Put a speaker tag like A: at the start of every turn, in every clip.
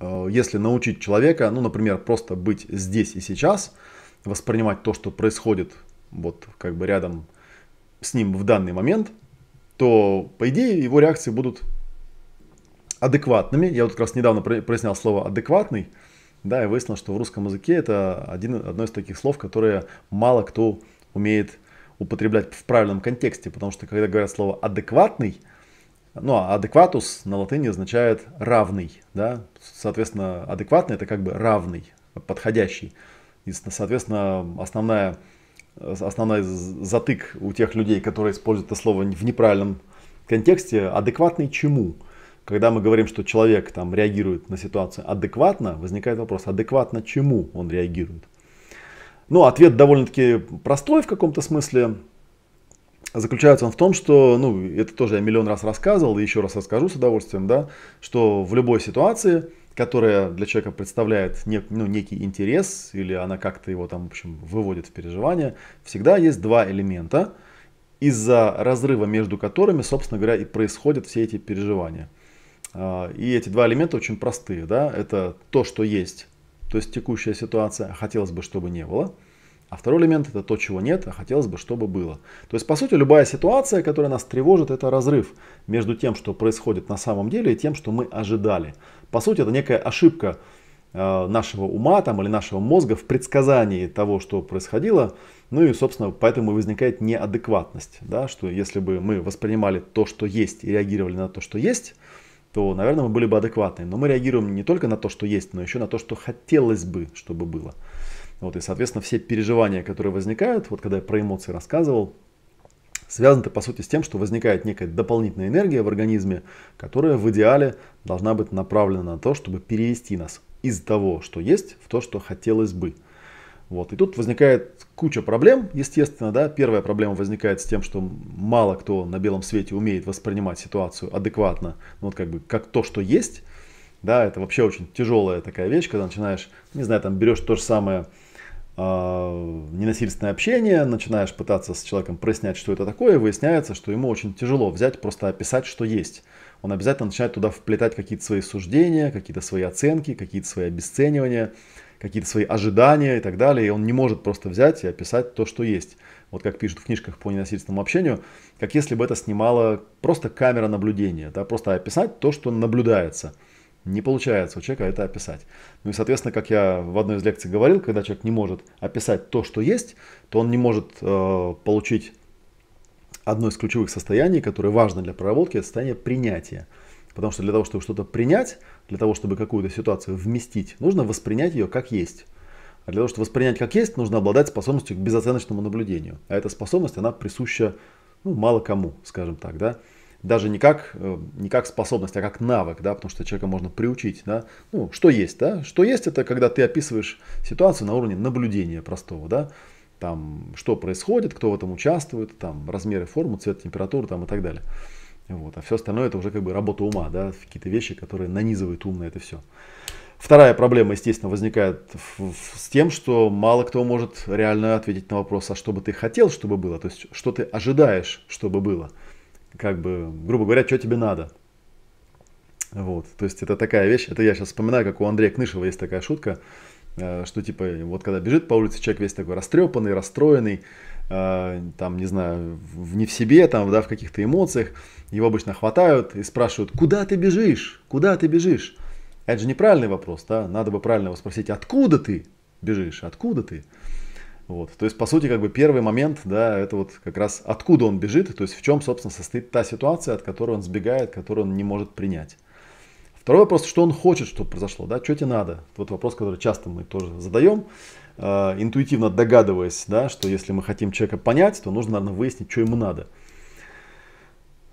A: Э, если научить человека, ну, например, просто быть здесь и сейчас, воспринимать то, что происходит вот как бы рядом с ним в данный момент, то, по идее, его реакции будут адекватными. Я вот как раз недавно прояснял слово «адекватный», да, и выяснил, что в русском языке это один, одно из таких слов, которое мало кто умеет употреблять в правильном контексте, потому что когда говорят слово «адекватный», ну, а адекватус на латыни означает равный, да, соответственно, адекватный это как бы равный, подходящий. И, соответственно, основная, основной затык у тех людей, которые используют это слово в неправильном контексте, адекватный чему? Когда мы говорим, что человек там реагирует на ситуацию адекватно, возникает вопрос, адекватно чему он реагирует? Ну, ответ довольно-таки простой в каком-то смысле заключается он в том, что, ну, это тоже я миллион раз рассказывал, и еще раз расскажу с удовольствием, да, что в любой ситуации, которая для человека представляет не, ну, некий интерес, или она как-то его там, в общем, выводит в переживание, всегда есть два элемента, из-за разрыва между которыми, собственно говоря, и происходят все эти переживания. А, и эти два элемента очень простые, да, это то, что есть, то есть текущая ситуация, хотелось бы, чтобы не было – а второй элемент это то, чего нет, а хотелось бы, чтобы было. То есть, по сути, любая ситуация, которая нас тревожит, это разрыв между тем, что происходит на самом деле, и тем, что мы ожидали. По сути, это некая ошибка э, нашего ума там, или нашего мозга в предсказании того, что происходило. Ну и, собственно, поэтому и возникает неадекватность. Да? Что если бы мы воспринимали то, что есть, и реагировали на то, что есть, то, наверное, мы были бы адекватны. Но мы реагируем не только на то, что есть, но еще на то, что хотелось бы, чтобы было. Вот, и, соответственно, все переживания, которые возникают, вот когда я про эмоции рассказывал, связаны по сути с тем, что возникает некая дополнительная энергия в организме, которая в идеале должна быть направлена на то, чтобы перевести нас из того, что есть, в то, что хотелось бы. Вот. И тут возникает куча проблем, естественно. Да? Первая проблема возникает с тем, что мало кто на белом свете умеет воспринимать ситуацию адекватно, ну, вот как бы как то, что есть. Да, это вообще очень тяжелая такая вещь, когда начинаешь, не знаю, там берешь то же самое, а, ненасильственное общение, начинаешь пытаться с человеком прояснять, что это такое, выясняется, что ему очень тяжело взять, просто описать, что есть. Он обязательно начинает туда вплетать какие-то свои суждения, какие-то свои оценки, какие-то свои обесценивания, какие-то свои ожидания и так далее. И он не может просто взять и описать то, что есть. Вот как пишут в книжках по ненасильственному общению, как если бы это снимала просто камера наблюдения, да, просто описать то, что наблюдается – не получается у человека это описать. Ну и, соответственно, как я в одной из лекций говорил, когда человек не может описать то, что есть, то он не может э, получить одно из ключевых состояний, которое важно для проработки, это состояние принятия. Потому что для того, чтобы что-то принять, для того, чтобы какую-то ситуацию вместить, нужно воспринять ее как есть. А для того, чтобы воспринять как есть, нужно обладать способностью к безоценочному наблюдению. А эта способность, она присуща ну, мало кому, скажем так. Да? даже не как, э, не как способность, а как навык, да, потому что человека можно приучить, да, ну, что есть, да, что есть, это когда ты описываешь ситуацию на уровне наблюдения простого, да, там, что происходит, кто в этом участвует, там, размеры, форму, цвет, температуру, там, и так далее. Вот. А все остальное это уже как бы работа ума, да, какие-то вещи, которые нанизывают ум на это все. Вторая проблема, естественно, возникает в, в, с тем, что мало кто может реально ответить на вопрос, а что бы ты хотел, чтобы было, то есть что ты ожидаешь, чтобы было как бы, грубо говоря, что тебе надо. Вот, то есть это такая вещь, это я сейчас вспоминаю, как у Андрея Кнышева есть такая шутка, э, что типа вот когда бежит по улице человек весь такой растрепанный, расстроенный, э, там, не знаю, в, не в себе, там, да, в каких-то эмоциях, его обычно хватают и спрашивают, куда ты бежишь, куда ты бежишь? Это же неправильный вопрос, да, надо бы правильно его спросить, откуда ты бежишь, откуда ты? Вот. То есть, по сути, как бы первый момент, да, это вот как раз откуда он бежит, то есть в чем, собственно, состоит та ситуация, от которой он сбегает, которую он не может принять. Второй вопрос, что он хочет, чтобы произошло, да, что тебе надо? Вот вопрос, который часто мы тоже задаем, э, интуитивно догадываясь, да, что если мы хотим человека понять, то нужно, наверное, выяснить, что ему надо.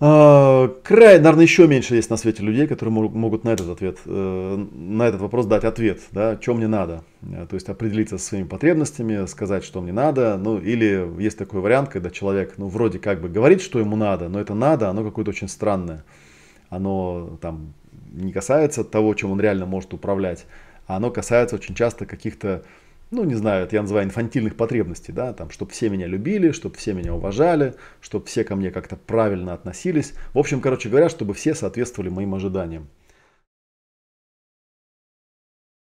A: А, край, наверное, еще меньше есть на свете людей, которые могут на этот ответ, э, на этот вопрос дать ответ, да, чем мне надо. Э, то есть определиться со своими потребностями, сказать, что мне надо. Ну, или есть такой вариант, когда человек, ну, вроде как бы говорит, что ему надо, но это надо, оно какое-то очень странное. Оно там не касается того, чем он реально может управлять, а оно касается очень часто каких-то ну, не знаю, это я называю инфантильных потребностей, да, там, чтобы все меня любили, чтобы все меня уважали, чтобы все ко мне как-то правильно относились. В общем, короче говоря, чтобы все соответствовали моим ожиданиям.